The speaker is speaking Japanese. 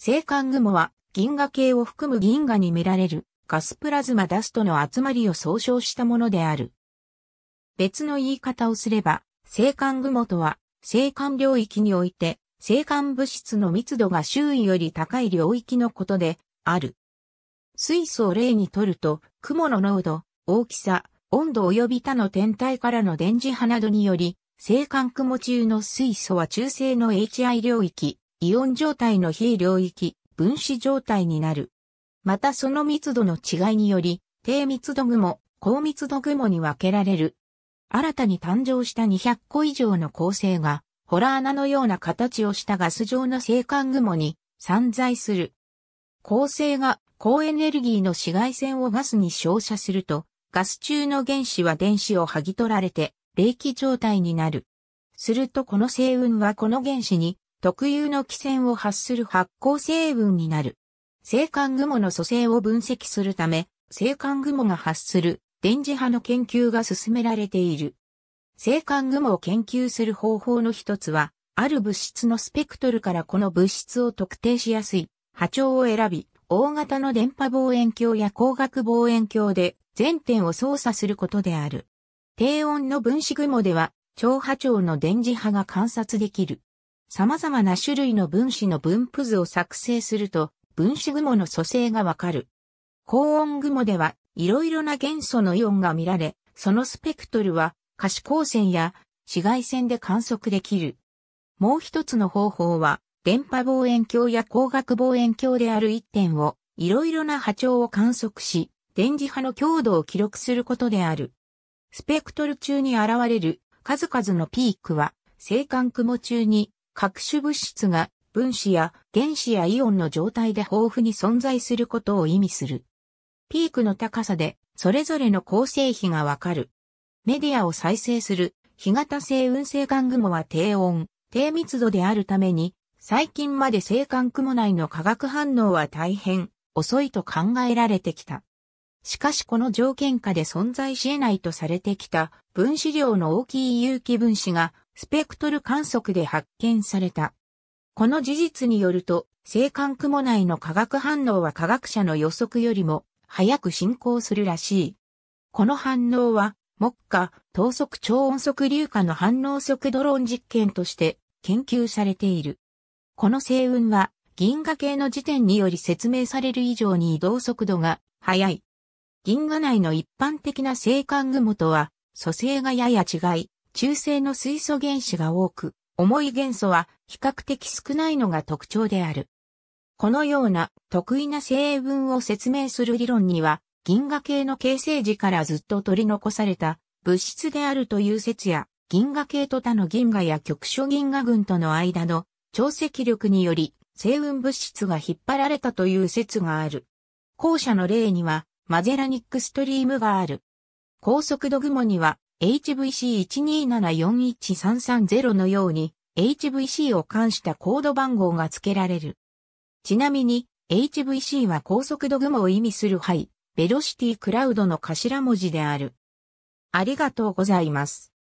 星間雲は銀河系を含む銀河に見られるガスプラズマダストの集まりを総称したものである。別の言い方をすれば、星間雲とは、星間領域において、星間物質の密度が周囲より高い領域のことである。水素を例にとると、雲の濃度、大きさ、温度及び他の天体からの電磁波などにより、星間雲中の水素は中性の HI 領域、イオン状態の非領域、分子状態になる。またその密度の違いにより、低密度雲、高密度雲に分けられる。新たに誕生した200個以上の構成が、ホラー穴のような形をしたガス状の星間雲に散在する。構成が高エネルギーの紫外線をガスに照射すると、ガス中の原子は電子を剥ぎ取られて、冷気状態になる。するとこの星雲はこの原子に特有の気線を発する発光成分になる。星間雲の組成を分析するため、星間雲が発する電磁波の研究が進められている。星間雲を研究する方法の一つは、ある物質のスペクトルからこの物質を特定しやすい波長を選び、大型の電波望遠鏡や光学望遠鏡で全点を操作することである。低温の分子雲では、超波長の電磁波が観察できる。様々な種類の分子の分布図を作成すると、分子雲の組成がわかる。高温雲では、いろいろな元素のイオンが見られ、そのスペクトルは、可視光線や紫外線で観測できる。もう一つの方法は、電波望遠鏡や光学望遠鏡である一点を、いろいろな波長を観測し、電磁波の強度を記録することである。スペクトル中に現れる数々のピークは、星間雲中に各種物質が分子や原子やイオンの状態で豊富に存在することを意味する。ピークの高さでそれぞれの構成比がわかる。メディアを再生する非型性運星間雲は低温、低密度であるために最近まで星間雲内の化学反応は大変遅いと考えられてきた。しかしこの条件下で存在し得ないとされてきた分子量の大きい有機分子がスペクトル観測で発見された。この事実によると、星間雲内の化学反応は科学者の予測よりも早く進行するらしい。この反応は、目下、等速超音速硫化の反応速度論実験として研究されている。この星雲は、銀河系の時点により説明される以上に移動速度が速い。銀河内の一般的な星間雲とは、組成がやや違い、中性の水素原子が多く、重い元素は比較的少ないのが特徴である。このような得意な成分を説明する理論には、銀河系の形成時からずっと取り残された物質であるという説や、銀河系と他の銀河や局所銀河群との間の潮積力により、星雲物質が引っ張られたという説がある。後者の例には、マゼラニックストリームがある。高速度雲には、HVC1274330 のように HVC を冠したコード番号が付けられる。ちなみに HVC は高速度雲を意味するハイ、ベロシティクラウドの頭文字である。ありがとうございます。